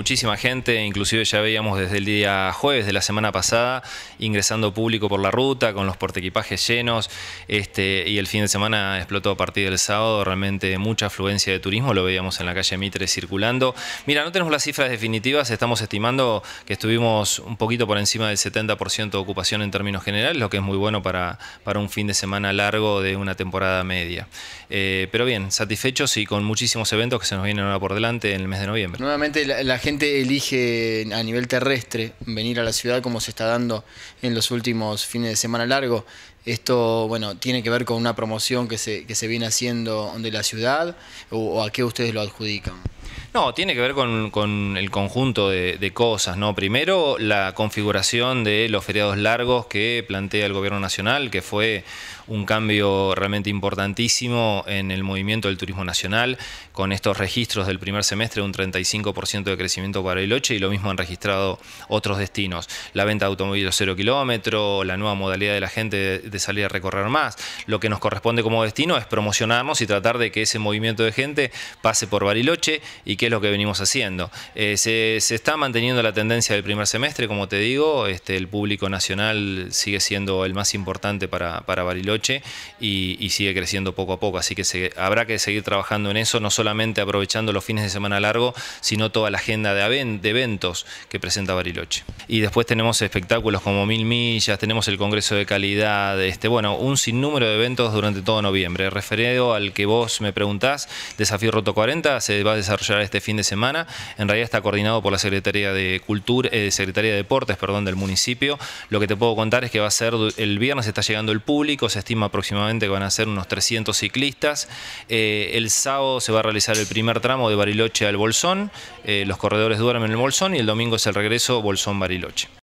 muchísima gente, inclusive ya veíamos desde el día jueves de la semana pasada ingresando público por la ruta con los portequipajes llenos este, y el fin de semana explotó a partir del sábado realmente mucha afluencia de turismo, lo veíamos en la calle Mitre circulando. Mira, no tenemos las cifras definitivas, estamos estimando que estuvimos un poquito por encima del 70% de ocupación en términos generales, lo que es muy bueno para, para un fin de semana largo de una temporada media. Eh, pero bien, satisfechos y con muchísimos eventos que se nos vienen ahora por delante en el mes de noviembre. Nuevamente gente elige a nivel terrestre venir a la ciudad como se está dando en los últimos fines de semana largo. Esto, bueno, tiene que ver con una promoción que se, que se viene haciendo de la ciudad o a qué ustedes lo adjudican. No, tiene que ver con, el conjunto de, cosas, ¿no? Primero, la configuración de los feriados largos que plantea el Gobierno Nacional, que fue un cambio realmente importantísimo en el movimiento del turismo nacional, con estos registros del primer semestre, un 35% de crecimiento para Bariloche, y lo mismo han registrado otros destinos. La venta de automóviles cero kilómetro, la nueva modalidad de la gente de, de salir a recorrer más. Lo que nos corresponde como destino es promocionarnos y tratar de que ese movimiento de gente pase por Bariloche y qué es lo que venimos haciendo. Eh, se, está manteniendo la tendencia del primer semestre, como te digo, este, el público nacional sigue siendo el más importante para, Bariloche y, sigue creciendo poco a poco, así que se, habrá que seguir trabajando en eso, no solamente aprovechando los fines de semana largo, sino toda la agenda de, eventos que presenta Bariloche. Y después tenemos espectáculos como Mil Millas, tenemos el Congreso de Calidad, este, bueno, un sinnúmero de eventos durante todo noviembre. Referido al que vos me preguntás, Desafío Roto 40 se va a desarrollar este este fin de semana. En realidad está coordinado por la Secretaría de Cultura, eh, Secretaría de Deportes, perdón, del municipio. Lo que te puedo contar es que va a ser el viernes está llegando el público, se estima aproximadamente que van a ser unos 300 ciclistas. Eh, el sábado se va a realizar el primer tramo de Bariloche al Bolsón, eh, los corredores duermen en el Bolsón y el domingo es el regreso Bolsón-Bariloche.